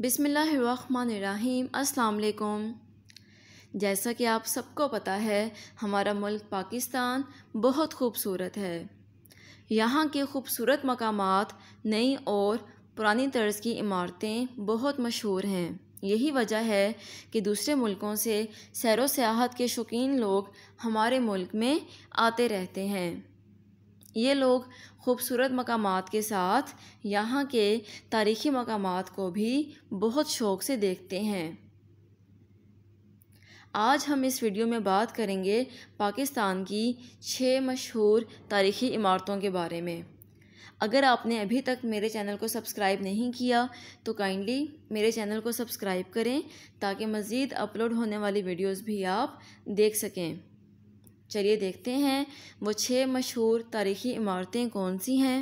बिसमीम् अल्लाम जैसा कि आप सबको पता है हमारा मुल्क पाकिस्तान बहुत खूबसूरत है यहाँ के खूबसूरत मकाम नई और पुरानी तर्ज की इमारतें बहुत मशहूर हैं यही वजह है कि दूसरे मुल्कों से सैर व सियाहत के शौकीन लोग हमारे मुल्क में आते रहते हैं ये लोग ख़ूबसूरत मकाम के साथ यहाँ के तारीख़ी मकाम को भी बहुत शौक़ से देखते हैं आज हम इस वीडियो में बात करेंगे पाकिस्तान की छः मशहूर तारीख़ी इमारतों के बारे में अगर आपने अभी तक मेरे चैनल को सब्सक्राइब नहीं किया तो काइंडली मेरे चैनल को सब्सक्राइब करें ताकि मज़ीद अपलोड होने वाली वीडियोस भी आप देख सकें चलिए देखते हैं वो छः मशहूर तारीखी इमारतें कौन सी हैं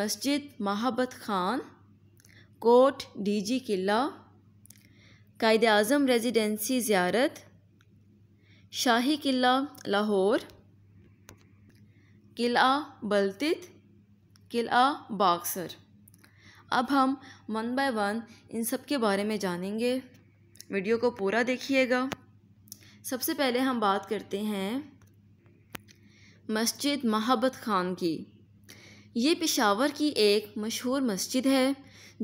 मस्जिद महाबत खान कोट डीजी किला कायद अज़म रेजिडेंसी ज़्यारत शाही किला लाहौर किला बल्तित किला बाक्सर अब हम वन बाय वन इन सब के बारे में जानेंगे वीडियो को पूरा देखिएगा सबसे पहले हम बात करते हैं मस्जिद महबत खान की ये पेशावर की एक मशहूर मस्जिद है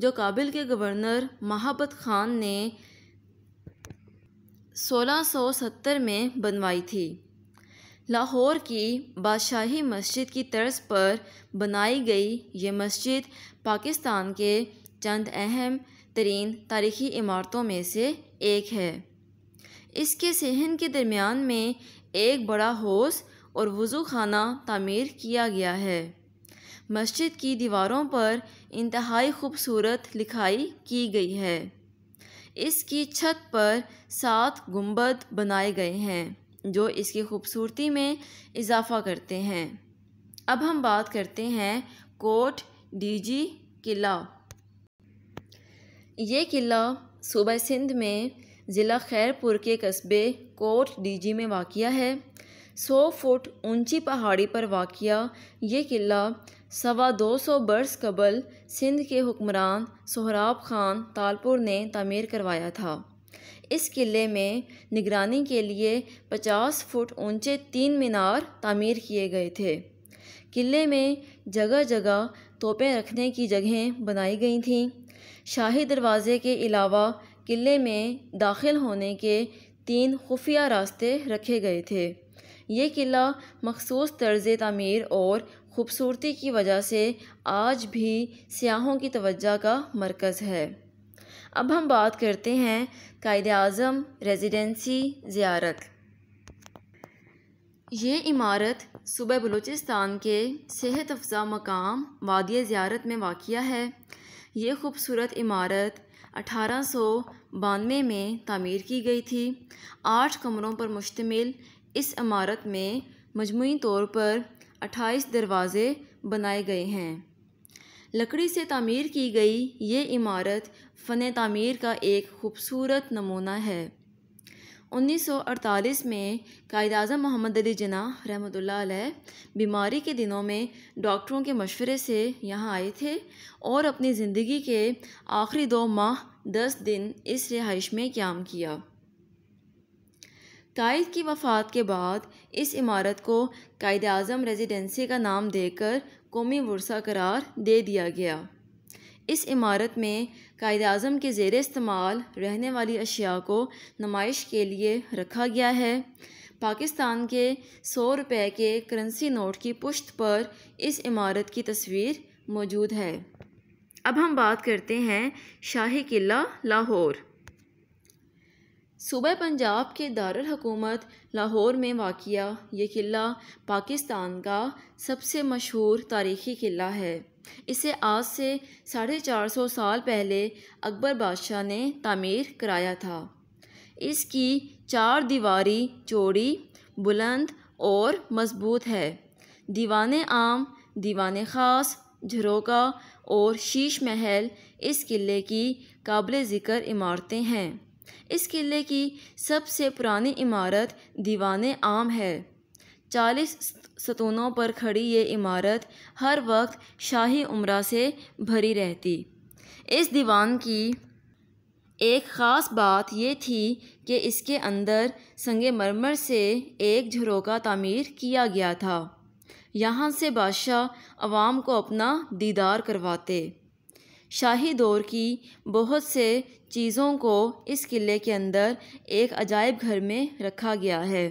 जो काबिल के गवर्नर महबत खान ने 1670 में बनवाई थी लाहौर की बादशाही मस्जिद की तर्ज पर बनाई गई ये मस्जिद पाकिस्तान के चंद अहम तरीन तारीखी इमारतों में से एक है इसके सहन के दरमियान में एक बड़ा होस और वज़ू खाना तमीर किया गया है मस्जिद की दीवारों पर इंतहाई खूबसूरत लिखाई की गई है इसकी छत पर सात गुंबद बनाए गए हैं जो इसकी खूबसूरती में इजाफा करते हैं अब हम बात करते हैं कोट डीजी किला ये किला सूबा सिंध में ज़िला खैरपुर के कस्बे कोट डीजी में वाक़ है सौ फुट ऊंची पहाड़ी पर वाक़ ये किला सवा दो सौ बरस कबल सिंध के हुक्मरान सोहराब खान तालपुर ने तमीर करवाया था इस किले में निगरानी के लिए पचास फुट ऊंचे तीन मीनार तमीर किए गए थे किले में जगह जगह तोपें रखने की जगहें बनाई गई थीं शाही दरवाज़े के अलावा किले में दाखिल होने के तीन खुफिया रास्ते रखे गए थे ये किला मखसूस तर्ज़ तमीर और ख़ूबसूरती की वजह से आज भी सियाहों की तवज्जा का मरकज़ है अब हम बात करते हैं कायद अज़म रेजिडेंसी ज़्यारत ये इमारत सूबह बलूचिस्तान के सेहत अफजा मकाम वाद ज़्यारत में वाक़ है ये ख़ूबसूरत इमारत अठारह सौ बानवे में तमीर की गई थी आठ कमरों पर मुश्तमिल इस इमारत में मजमू तौर पर अट्ठाईस दरवाज़े बनाए गए हैं लकड़ी से तमीर की गई ये इमारत फ़न तमीर का एक खूबसूरत नमूना है 1948 में कायद अजम मोहम्मद अली जना रहमत बीमारी के दिनों में डॉक्टरों के मशवरे से यहाँ आए थे और अपनी ज़िंदगी के आखिरी दो माह दस दिन इस रिहाइश में क्याम किया कायद की वफ़ात के बाद इस इमारत को कायद अजम रेजिडेंसी का नाम देकर कौमी वर्सा करार दे दिया गया इस इमारत में कायद अज़म के ज़ेर इस्तेमाल रहने वाली अशिया को नुमाइश के लिए रखा गया है पाकिस्तान के सौ रुपये के करेंसी नोट की पुश्त पर इस इमारत की तस्वीर मौजूद है अब हम बात करते हैं शाही किला लाहौर सूबह पंजाब के दारुल हकूमत लाहौर में वाक़ ये किला पाकिस्तान का सबसे मशहूर तारीख़ी किला है इसे आज से साढ़े चार सौ साल पहले अकबर बादशाह ने तामीर कराया था इसकी चार दीवारी चौड़ी बुलंद और मजबूत है दीवान आम दीवान ख़ास झरोका और शीश महल इस किले की काबिल ज़िक्र इमारतें हैं इस किले की सबसे पुरानी इमारत दीवान आम है चालीस सतूनों पर खड़ी ये इमारत हर वक्त शाही उम्र से भरी रहती इस दीवान की एक ख़ास बात यह थी कि इसके अंदर संग मरमर से एक झरोका तामीर किया गया था यहाँ से बादशाह अवाम को अपना दीदार करवाते शाही दौर की बहुत से चीज़ों को इस किले के अंदर एक अजायब घर में रखा गया है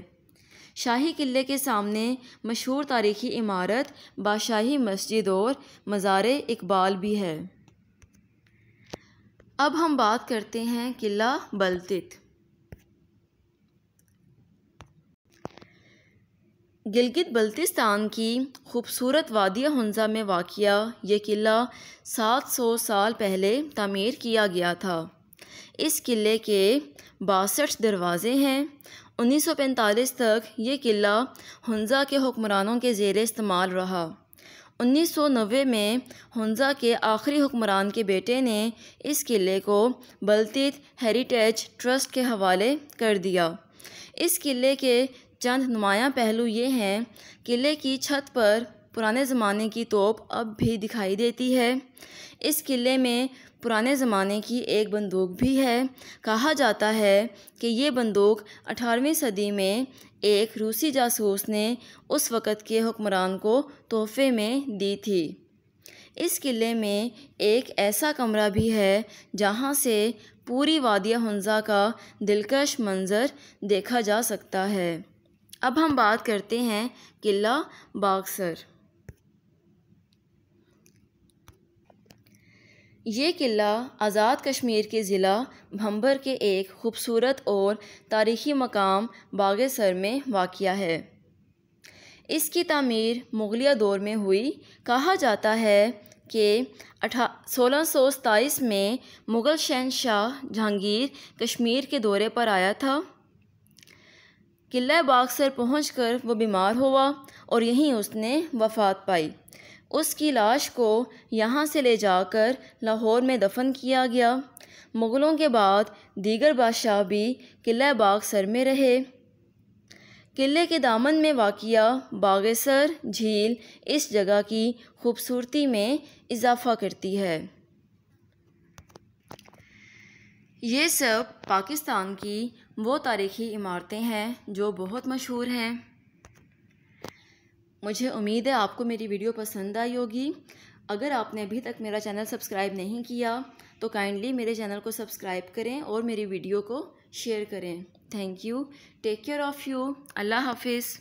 शाही किले के सामने मशहूर तारीखी इमारत बादशाही मस्जिद और मज़ार इकबाल भी है अब हम बात करते हैं किला बलतित गिलगित बल्तिस्तान की खूबसूरत वादी हंजा में वाक़ ये किला 700 साल पहले तमीर किया गया था इस किले के बासठ दरवाज़े हैं 1945 तक ये किला हंजा के हुक्मरानों के जेर इस्तेमाल रहा 1990 में हंजा के आखिरी हुक्मरान के बेटे ने इस किले को बल्तित हेरिटेज ट्रस्ट के हवाले कर दिया इस किले के चंद नुमाया पहलू ये हैं किले की छत पर पुराने ज़माने की तोप अब भी दिखाई देती है इस किले में पुराने ज़माने की एक बंदूक भी है कहा जाता है कि ये बंदूक 18वीं सदी में एक रूसी जासूस ने उस वक़्त के हुक्मरान को तोहफे में दी थी इस किले में एक ऐसा कमरा भी है जहाँ से पूरी वादिया हंजा का दिलकश मंज़र देखा जा सकता है अब हम बात करते हैं किला बागसर ये किला आज़ाद कश्मीर के ज़िला भंबर के एक खूबसूरत और तारीख़ी मकाम बागेसर में वाक़ है इसकी तमीर मुग़लिया दौर में हुई कहा जाता है कि अठा सोलह सौ सताईस में मुग़ल शहनशाह जहांगीर कश्मीर के दौरे पर आया था किला बागसर पहुँच कर वह बीमार हुआ और यहीं उसने वफात पाई उसकी लाश को यहाँ से ले जाकर लाहौर में दफन किया गया मुग़लों के बाद दीगर बादशाह भी किला बागसर में रहे किले के दामन में वाक़ बागेसर झील इस जगह की खूबसूरती में इजाफ़ा करती है ये सब पाकिस्तान की वो तारीख़ी इमारतें हैं जो बहुत मशहूर हैं मुझे उम्मीद है आपको मेरी वीडियो पसंद आई होगी अगर आपने अभी तक मेरा चैनल सब्सक्राइब नहीं किया तो काइंडली मेरे चैनल को सब्सक्राइब करें और मेरी वीडियो को शेयर करें thank you take care of you Allah हाफिज़